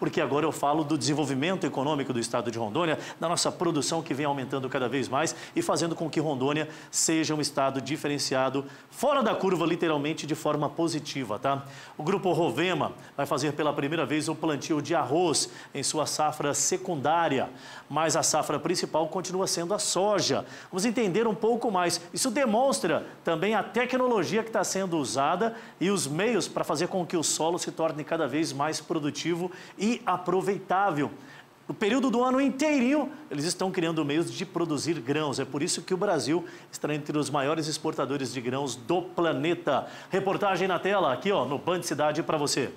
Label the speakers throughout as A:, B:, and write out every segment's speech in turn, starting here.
A: porque agora eu falo do desenvolvimento econômico do estado de Rondônia, da nossa produção que vem aumentando cada vez mais e fazendo com que Rondônia seja um estado diferenciado, fora da curva, literalmente, de forma positiva, tá? O grupo Rovema vai fazer pela primeira vez o plantio de arroz em sua safra secundária, mas a safra principal continua sendo a soja. Vamos entender um pouco mais. Isso demonstra também a tecnologia que está sendo usada e os meios para fazer com que o solo se torne cada vez mais produtivo e aproveitável. O período do ano inteirinho, eles estão criando meios de produzir grãos. É por isso que o Brasil está entre os maiores exportadores de grãos do planeta. Reportagem na tela, aqui ó, no Band Cidade para você.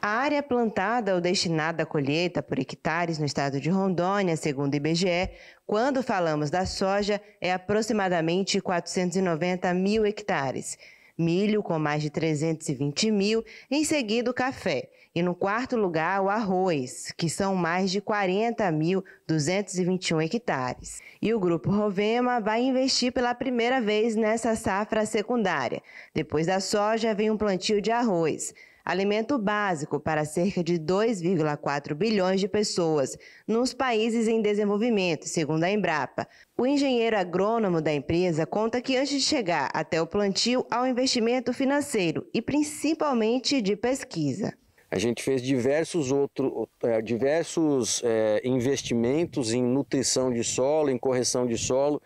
B: A área plantada ou destinada à colheita por hectares no estado de Rondônia, segundo o IBGE, quando falamos da soja, é aproximadamente 490 mil hectares. Milho, com mais de 320 mil, em seguida o café. E no quarto lugar, o arroz, que são mais de 40.221 hectares. E o Grupo Rovema vai investir pela primeira vez nessa safra secundária. Depois da soja, vem um plantio de arroz alimento básico para cerca de 2,4 bilhões de pessoas nos países em desenvolvimento, segundo a Embrapa. O engenheiro agrônomo da empresa conta que antes de chegar até o plantio há um investimento financeiro e principalmente de pesquisa.
A: A gente fez diversos, outro, é, diversos é, investimentos em nutrição de solo, em correção de solo,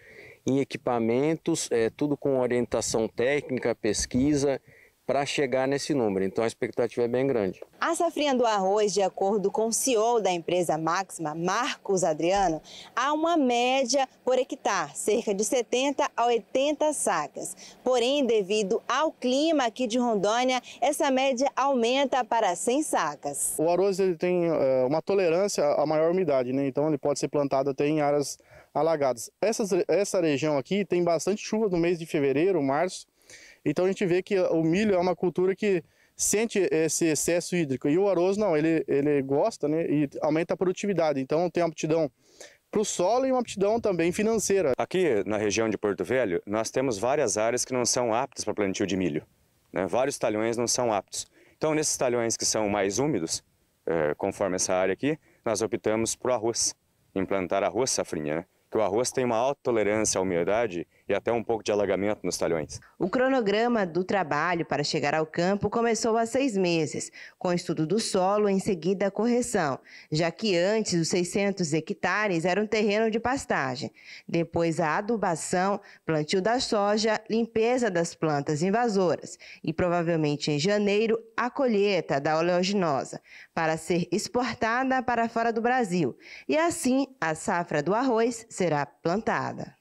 A: em equipamentos, é, tudo com orientação técnica, pesquisa para chegar nesse número. Então a expectativa é bem grande.
B: A safrinha do arroz, de acordo com o CEO da empresa Máxima, Marcos Adriano, há uma média por hectare, cerca de 70 a 80 sacas. Porém, devido ao clima aqui de Rondônia, essa média aumenta para 100 sacas. O arroz ele
A: tem é, uma tolerância à maior umidade, né? então ele pode ser plantado até em áreas alagadas. Essas, essa região aqui tem bastante chuva no mês de fevereiro, março, então a gente vê que o milho é uma cultura que sente esse excesso hídrico. E o arroz não, ele, ele gosta né, e aumenta a produtividade. Então tem uma aptidão para o solo e uma aptidão também financeira. Aqui na região de Porto Velho, nós temos várias áreas que não são aptas para plantio de milho. Né? Vários talhões não são aptos. Então, nesses talhões que são mais úmidos, é, conforme essa área aqui, nós optamos para o arroz, implantar arroz safrinha, né? que o arroz tem uma alta tolerância à umidade e até um pouco de alagamento nos talhões.
B: O cronograma do trabalho para chegar ao campo começou há seis meses, com estudo do solo, em seguida a correção, já que antes os 600 hectares eram terreno de pastagem. Depois a adubação, plantio da soja, limpeza das plantas invasoras e provavelmente em janeiro a colheita da oleaginosa para ser exportada para fora do Brasil. E assim a safra do arroz será plantada.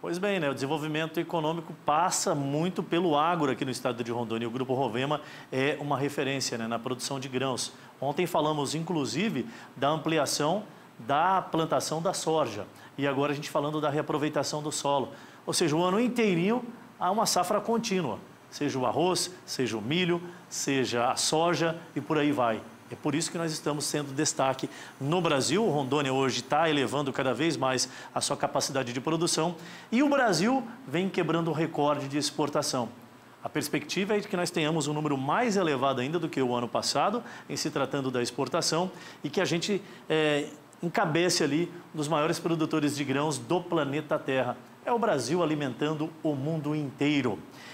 A: Pois bem, né? o desenvolvimento econômico passa muito pelo agro aqui no estado de Rondônia. O Grupo Rovema é uma referência né, na produção de grãos. Ontem falamos, inclusive, da ampliação da plantação da soja. E agora a gente falando da reaproveitação do solo. Ou seja, o ano inteirinho há uma safra contínua. Seja o arroz, seja o milho, seja a soja e por aí vai. É por isso que nós estamos sendo destaque no Brasil. Rondônia hoje está elevando cada vez mais a sua capacidade de produção e o Brasil vem quebrando o recorde de exportação. A perspectiva é de que nós tenhamos um número mais elevado ainda do que o ano passado, em se tratando da exportação, e que a gente é, encabece ali um dos maiores produtores de grãos do planeta Terra. É o Brasil alimentando o mundo inteiro.